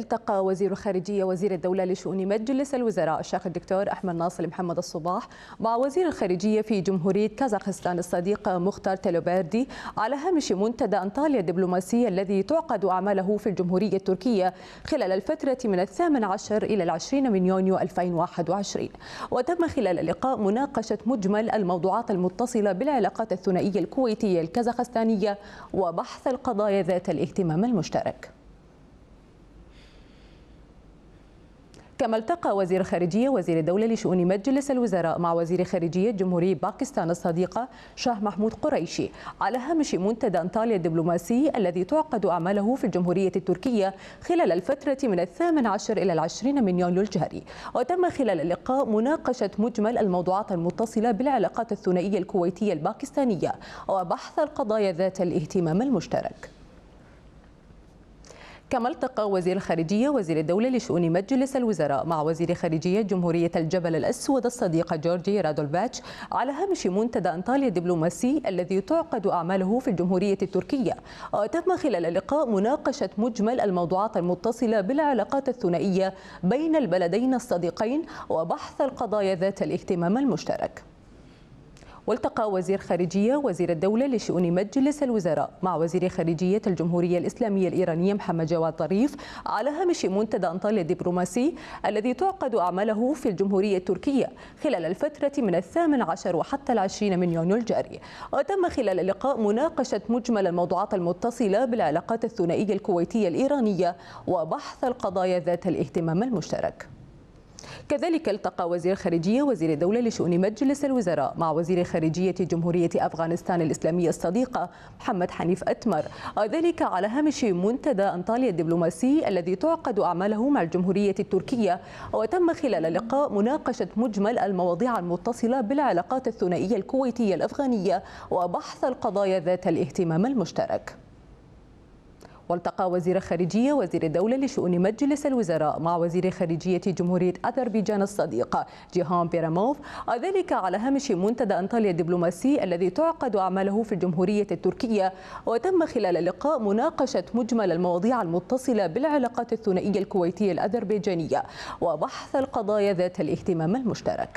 التقى وزير الخارجية وزير الدولة لشؤون مجلس الوزراء الشيخ الدكتور أحمد ناصر محمد الصباح مع وزير الخارجية في جمهورية كازاخستان الصديق مختار تلوباردي على هامش منتدى أنطاليا الدبلوماسية الذي تعقد أعماله في الجمهورية التركية خلال الفترة من الثامن عشر إلى العشرين من يونيو 2021 وتم خلال اللقاء مناقشة مجمل الموضوعات المتصلة بالعلاقات الثنائية الكويتية الكازاخستانية وبحث القضايا ذات الاهتمام المشترك كما التقى وزير الخارجية وزير الدولة لشؤون مجلس الوزراء مع وزير خارجية جمهورية باكستان الصديقة شاه محمود قريشي على هامش منتدى انطاليا الدبلوماسي الذي تعقد أعماله في الجمهورية التركية خلال الفترة من الثامن عشر إلى العشرين من يوليو الجاري وتم خلال اللقاء مناقشة مجمل الموضوعات المتصلة بالعلاقات الثنائية الكويتية الباكستانية وبحث القضايا ذات الاهتمام المشترك كما التقى وزير الخارجية وزير الدولة لشؤون مجلس الوزراء مع وزير خارجية جمهورية الجبل الأسود الصديق جورجي رادولباتش على هامش منتدى أنطاليا الدبلوماسي الذي تعقد أعماله في الجمهورية التركية وتم آه، خلال اللقاء مناقشة مجمل الموضوعات المتصلة بالعلاقات الثنائية بين البلدين الصديقين وبحث القضايا ذات الاهتمام المشترك والتقى وزير خارجية وزير الدولة لشؤون مجلس الوزراء مع وزير خارجية الجمهورية الإسلامية الإيرانية محمد جواد طريف على هامش منتدى أنطاليا الدبلوماسي الذي تعقد أعماله في الجمهورية التركية خلال الفترة من الثامن عشر وحتى العشرين من يونيو الجاري وتم خلال اللقاء مناقشة مجمل الموضوعات المتصلة بالعلاقات الثنائية الكويتية الإيرانية وبحث القضايا ذات الاهتمام المشترك كذلك التقى وزير الخارجية وزير الدولة لشؤون مجلس الوزراء مع وزير خارجية جمهورية أفغانستان الإسلامية الصديقة محمد حنيف أتمر وذلك على هامش منتدى أنطاليا الدبلوماسي الذي تعقد أعماله مع الجمهورية التركية وتم خلال اللقاء مناقشة مجمل المواضيع المتصلة بالعلاقات الثنائية الكويتية الأفغانية وبحث القضايا ذات الاهتمام المشترك والتقى وزير الخارجية وزير الدولة لشؤون مجلس الوزراء مع وزير خارجية جمهورية أذربيجان الصديق جيهان بيراموف وذلك على هامش منتدى أنطاليا الدبلوماسي الذي تعقد أعماله في الجمهورية التركية وتم خلال اللقاء مناقشة مجمل المواضيع المتصلة بالعلاقات الثنائية الكويتية الأذربيجانية وبحث القضايا ذات الاهتمام المشترك